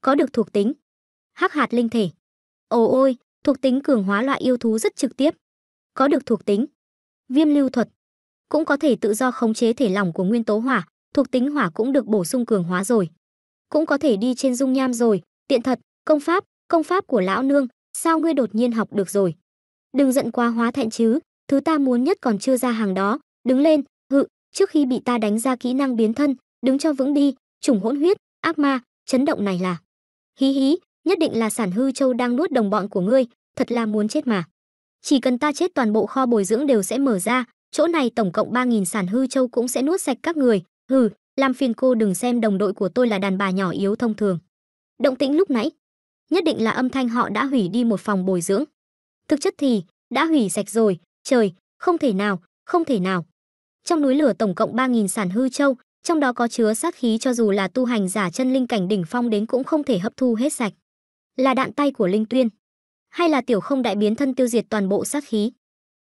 có được thuộc tính hắc hạt linh thể ồ ôi thuộc tính cường hóa loại yêu thú rất trực tiếp có được thuộc tính viêm lưu thuật cũng có thể tự do khống chế thể lỏng của nguyên tố hỏa thuộc tính hỏa cũng được bổ sung cường hóa rồi cũng có thể đi trên dung nham rồi tiện thật công pháp công pháp của lão nương sao ngươi đột nhiên học được rồi đừng giận quá hóa thẹn chứ thứ ta muốn nhất còn chưa ra hàng đó đứng lên hự trước khi bị ta đánh ra kỹ năng biến thân đứng cho vững đi chủng hỗn huyết ác ma chấn động này là Hí hí, nhất định là sản hư châu đang nuốt đồng bọn của ngươi, thật là muốn chết mà. Chỉ cần ta chết toàn bộ kho bồi dưỡng đều sẽ mở ra, chỗ này tổng cộng ba nghìn sản hư châu cũng sẽ nuốt sạch các người, hừ, làm phiền cô đừng xem đồng đội của tôi là đàn bà nhỏ yếu thông thường. Động tĩnh lúc nãy, nhất định là âm thanh họ đã hủy đi một phòng bồi dưỡng. Thực chất thì, đã hủy sạch rồi, trời, không thể nào, không thể nào. Trong núi lửa tổng cộng ba nghìn sản hư châu, trong đó có chứa sát khí cho dù là tu hành giả chân linh cảnh đỉnh phong đến cũng không thể hấp thu hết sạch. Là đạn tay của Linh Tuyên, hay là tiểu không đại biến thân tiêu diệt toàn bộ sát khí.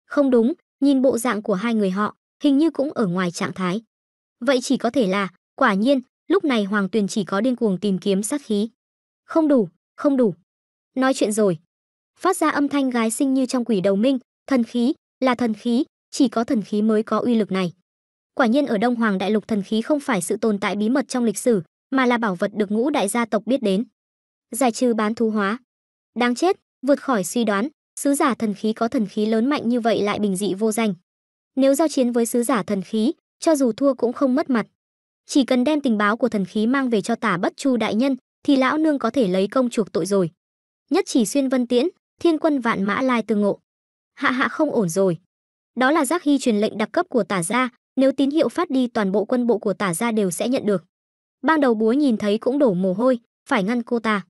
Không đúng, nhìn bộ dạng của hai người họ, hình như cũng ở ngoài trạng thái. Vậy chỉ có thể là, quả nhiên, lúc này Hoàng Tuyền chỉ có điên cuồng tìm kiếm sát khí. Không đủ, không đủ. Nói chuyện rồi. Phát ra âm thanh gái sinh như trong quỷ đầu minh, thần khí, là thần khí, chỉ có thần khí mới có uy lực này. Quả nhiên ở Đông Hoàng Đại Lục thần khí không phải sự tồn tại bí mật trong lịch sử, mà là bảo vật được ngũ đại gia tộc biết đến. Giải trừ bán thú hóa. Đáng chết, vượt khỏi suy đoán, sứ giả thần khí có thần khí lớn mạnh như vậy lại bình dị vô danh. Nếu giao chiến với sứ giả thần khí, cho dù thua cũng không mất mặt. Chỉ cần đem tình báo của thần khí mang về cho Tả Bất Chu đại nhân, thì lão nương có thể lấy công chuộc tội rồi. Nhất chỉ xuyên vân tiễn, thiên quân vạn mã lai tương ngộ. Hạ hạ không ổn rồi. Đó là giác hy truyền lệnh đặc cấp của Tả gia, nếu tín hiệu phát đi toàn bộ quân bộ của tả ra đều sẽ nhận được. Ban đầu búa nhìn thấy cũng đổ mồ hôi, phải ngăn cô ta.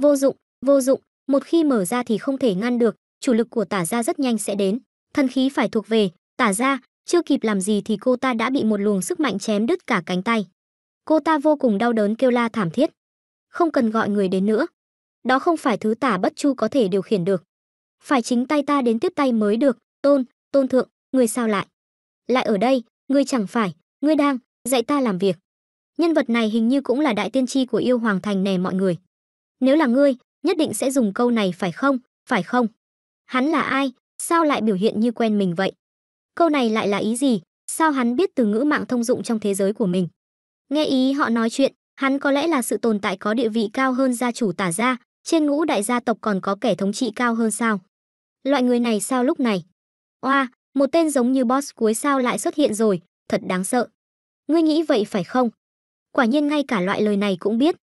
Vô dụng, vô dụng, một khi mở ra thì không thể ngăn được, chủ lực của tả ra rất nhanh sẽ đến. Thần khí phải thuộc về, tả ra, chưa kịp làm gì thì cô ta đã bị một luồng sức mạnh chém đứt cả cánh tay. Cô ta vô cùng đau đớn kêu la thảm thiết. Không cần gọi người đến nữa. Đó không phải thứ tả bất chu có thể điều khiển được. Phải chính tay ta đến tiếp tay mới được, tôn, tôn thượng, người sao lại. Lại ở đây, ngươi chẳng phải ngươi đang dạy ta làm việc nhân vật này hình như cũng là đại tiên tri của yêu hoàng thành nè mọi người nếu là ngươi nhất định sẽ dùng câu này phải không phải không hắn là ai sao lại biểu hiện như quen mình vậy câu này lại là ý gì sao hắn biết từ ngữ mạng thông dụng trong thế giới của mình nghe ý họ nói chuyện hắn có lẽ là sự tồn tại có địa vị cao hơn gia chủ tả gia trên ngũ đại gia tộc còn có kẻ thống trị cao hơn sao loại người này sao lúc này oa một tên giống như boss cuối sao lại xuất hiện rồi, thật đáng sợ. Ngươi nghĩ vậy phải không? Quả nhiên ngay cả loại lời này cũng biết.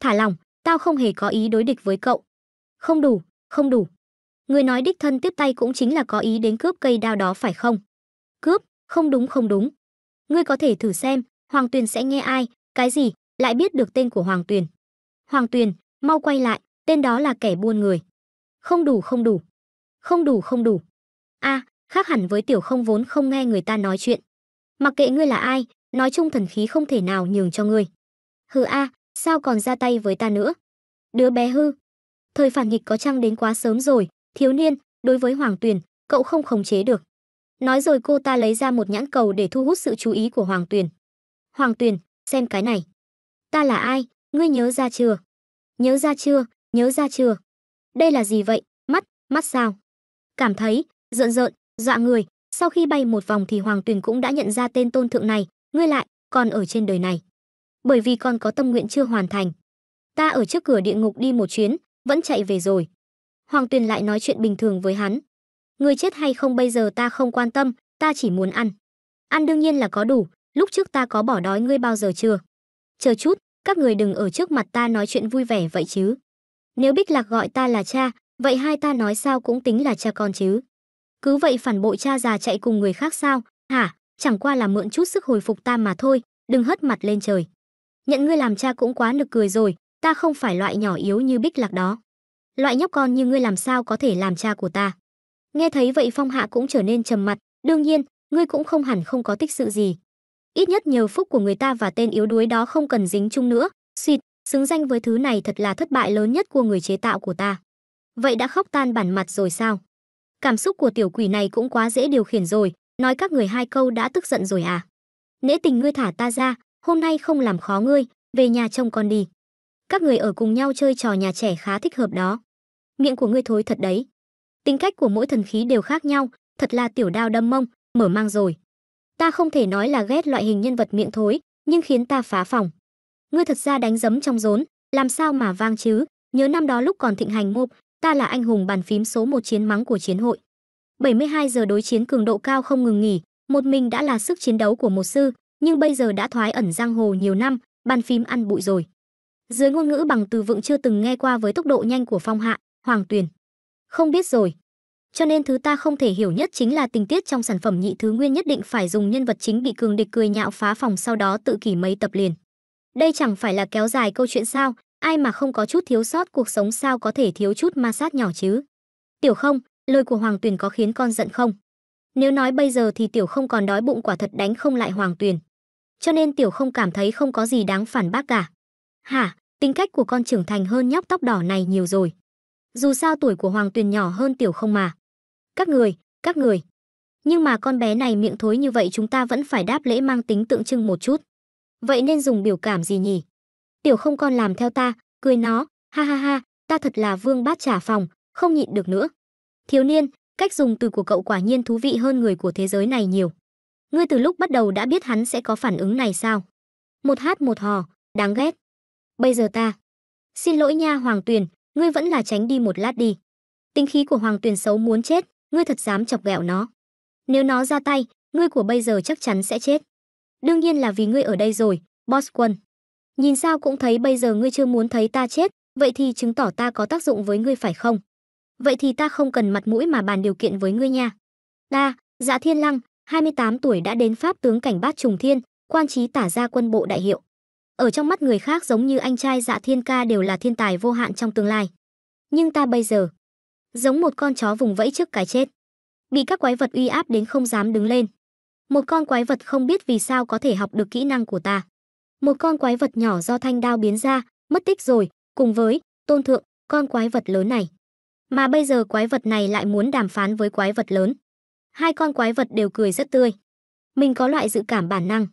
Thả lòng, tao không hề có ý đối địch với cậu. Không đủ, không đủ. ngươi nói đích thân tiếp tay cũng chính là có ý đến cướp cây đao đó phải không? Cướp, không đúng không đúng. Ngươi có thể thử xem, Hoàng Tuyền sẽ nghe ai, cái gì, lại biết được tên của Hoàng Tuyền. Hoàng Tuyền, mau quay lại, tên đó là kẻ buôn người. Không đủ không đủ. Không đủ không đủ. a à, khác hẳn với tiểu không vốn không nghe người ta nói chuyện mặc kệ ngươi là ai nói chung thần khí không thể nào nhường cho ngươi hừ a sao còn ra tay với ta nữa đứa bé hư thời phản nghịch có chăng đến quá sớm rồi thiếu niên đối với hoàng tuyền cậu không khống chế được nói rồi cô ta lấy ra một nhãn cầu để thu hút sự chú ý của hoàng tuyền hoàng tuyền xem cái này ta là ai ngươi nhớ ra chưa nhớ ra chưa nhớ ra chưa đây là gì vậy mắt mắt sao cảm thấy rợn rợn Dọa dạ người, sau khi bay một vòng thì Hoàng Tuyền cũng đã nhận ra tên tôn thượng này, ngươi lại, còn ở trên đời này. Bởi vì con có tâm nguyện chưa hoàn thành. Ta ở trước cửa địa ngục đi một chuyến, vẫn chạy về rồi. Hoàng Tuyền lại nói chuyện bình thường với hắn. Ngươi chết hay không bây giờ ta không quan tâm, ta chỉ muốn ăn. Ăn đương nhiên là có đủ, lúc trước ta có bỏ đói ngươi bao giờ chưa? Chờ chút, các người đừng ở trước mặt ta nói chuyện vui vẻ vậy chứ. Nếu Bích Lạc gọi ta là cha, vậy hai ta nói sao cũng tính là cha con chứ. Cứ vậy phản bội cha già chạy cùng người khác sao? Hả? Chẳng qua là mượn chút sức hồi phục ta mà thôi, đừng hất mặt lên trời. Nhận ngươi làm cha cũng quá nực cười rồi, ta không phải loại nhỏ yếu như bích lạc đó. Loại nhóc con như ngươi làm sao có thể làm cha của ta? Nghe thấy vậy Phong Hạ cũng trở nên trầm mặt, đương nhiên, ngươi cũng không hẳn không có tích sự gì. Ít nhất nhờ phúc của người ta và tên yếu đuối đó không cần dính chung nữa, xịt, xứng danh với thứ này thật là thất bại lớn nhất của người chế tạo của ta. Vậy đã khóc tan bản mặt rồi sao? Cảm xúc của tiểu quỷ này cũng quá dễ điều khiển rồi, nói các người hai câu đã tức giận rồi à? Nễ tình ngươi thả ta ra, hôm nay không làm khó ngươi, về nhà chồng con đi. Các người ở cùng nhau chơi trò nhà trẻ khá thích hợp đó. Miệng của ngươi thối thật đấy. Tính cách của mỗi thần khí đều khác nhau, thật là tiểu đao đâm mông, mở mang rồi. Ta không thể nói là ghét loại hình nhân vật miệng thối, nhưng khiến ta phá phòng. Ngươi thật ra đánh giấm trong rốn, làm sao mà vang chứ, nhớ năm đó lúc còn thịnh hành mộp, ta là anh hùng bàn phím số một chiến mắng của chiến hội. 72 giờ đối chiến cường độ cao không ngừng nghỉ, một mình đã là sức chiến đấu của một sư, nhưng bây giờ đã thoái ẩn giang hồ nhiều năm, bàn phím ăn bụi rồi. Dưới ngôn ngữ bằng từ vựng chưa từng nghe qua với tốc độ nhanh của Phong Hạ, Hoàng Tuyền. Không biết rồi. Cho nên thứ ta không thể hiểu nhất chính là tình tiết trong sản phẩm nhị thứ nguyên nhất định phải dùng nhân vật chính bị cường địch cười nhạo phá phòng sau đó tự kỷ mấy tập liền. Đây chẳng phải là kéo dài câu chuyện sao, ai mà không có chút thiếu sót cuộc sống sao có thể thiếu chút ma sát nhỏ chứ. Tiểu không, lời của Hoàng Tuyền có khiến con giận không? Nếu nói bây giờ thì Tiểu không còn đói bụng quả thật đánh không lại Hoàng Tuyền. Cho nên Tiểu không cảm thấy không có gì đáng phản bác cả. Hả, tính cách của con trưởng thành hơn nhóc tóc đỏ này nhiều rồi. Dù sao tuổi của Hoàng Tuyền nhỏ hơn Tiểu không mà. Các người, các người. Nhưng mà con bé này miệng thối như vậy chúng ta vẫn phải đáp lễ mang tính tượng trưng một chút. Vậy nên dùng biểu cảm gì nhỉ? tiểu không con làm theo ta cười nó ha ha ha ta thật là vương bát trả phòng không nhịn được nữa thiếu niên cách dùng từ của cậu quả nhiên thú vị hơn người của thế giới này nhiều ngươi từ lúc bắt đầu đã biết hắn sẽ có phản ứng này sao một hát một hò đáng ghét bây giờ ta xin lỗi nha hoàng tuyền ngươi vẫn là tránh đi một lát đi tính khí của hoàng tuyền xấu muốn chết ngươi thật dám chọc ghẹo nó nếu nó ra tay ngươi của bây giờ chắc chắn sẽ chết đương nhiên là vì ngươi ở đây rồi boss quân Nhìn sao cũng thấy bây giờ ngươi chưa muốn thấy ta chết, vậy thì chứng tỏ ta có tác dụng với ngươi phải không? Vậy thì ta không cần mặt mũi mà bàn điều kiện với ngươi nha. Ta, Dạ Thiên Lăng, 28 tuổi đã đến pháp tướng cảnh bát trùng thiên, quan trí tả ra quân bộ đại hiệu. Ở trong mắt người khác giống như anh trai Dạ Thiên Ca đều là thiên tài vô hạn trong tương lai. Nhưng ta bây giờ, giống một con chó vùng vẫy trước cái chết. Bị các quái vật uy áp đến không dám đứng lên. Một con quái vật không biết vì sao có thể học được kỹ năng của ta một con quái vật nhỏ do thanh đao biến ra, mất tích rồi, cùng với tôn thượng, con quái vật lớn này. Mà bây giờ quái vật này lại muốn đàm phán với quái vật lớn. Hai con quái vật đều cười rất tươi. Mình có loại dự cảm bản năng.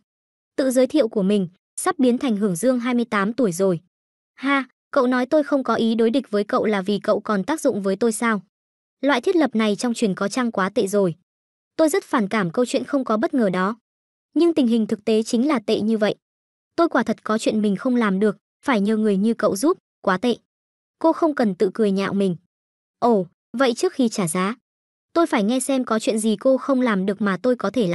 Tự giới thiệu của mình, sắp biến thành hưởng dương 28 tuổi rồi. Ha, cậu nói tôi không có ý đối địch với cậu là vì cậu còn tác dụng với tôi sao? Loại thiết lập này trong truyền có trang quá tệ rồi. Tôi rất phản cảm câu chuyện không có bất ngờ đó. Nhưng tình hình thực tế chính là tệ như vậy tôi quả thật có chuyện mình không làm được, phải nhờ người như cậu giúp, quá tệ. Cô không cần tự cười nhạo mình. Ồ, vậy trước khi trả giá, tôi phải nghe xem có chuyện gì cô không làm được mà tôi có thể làm.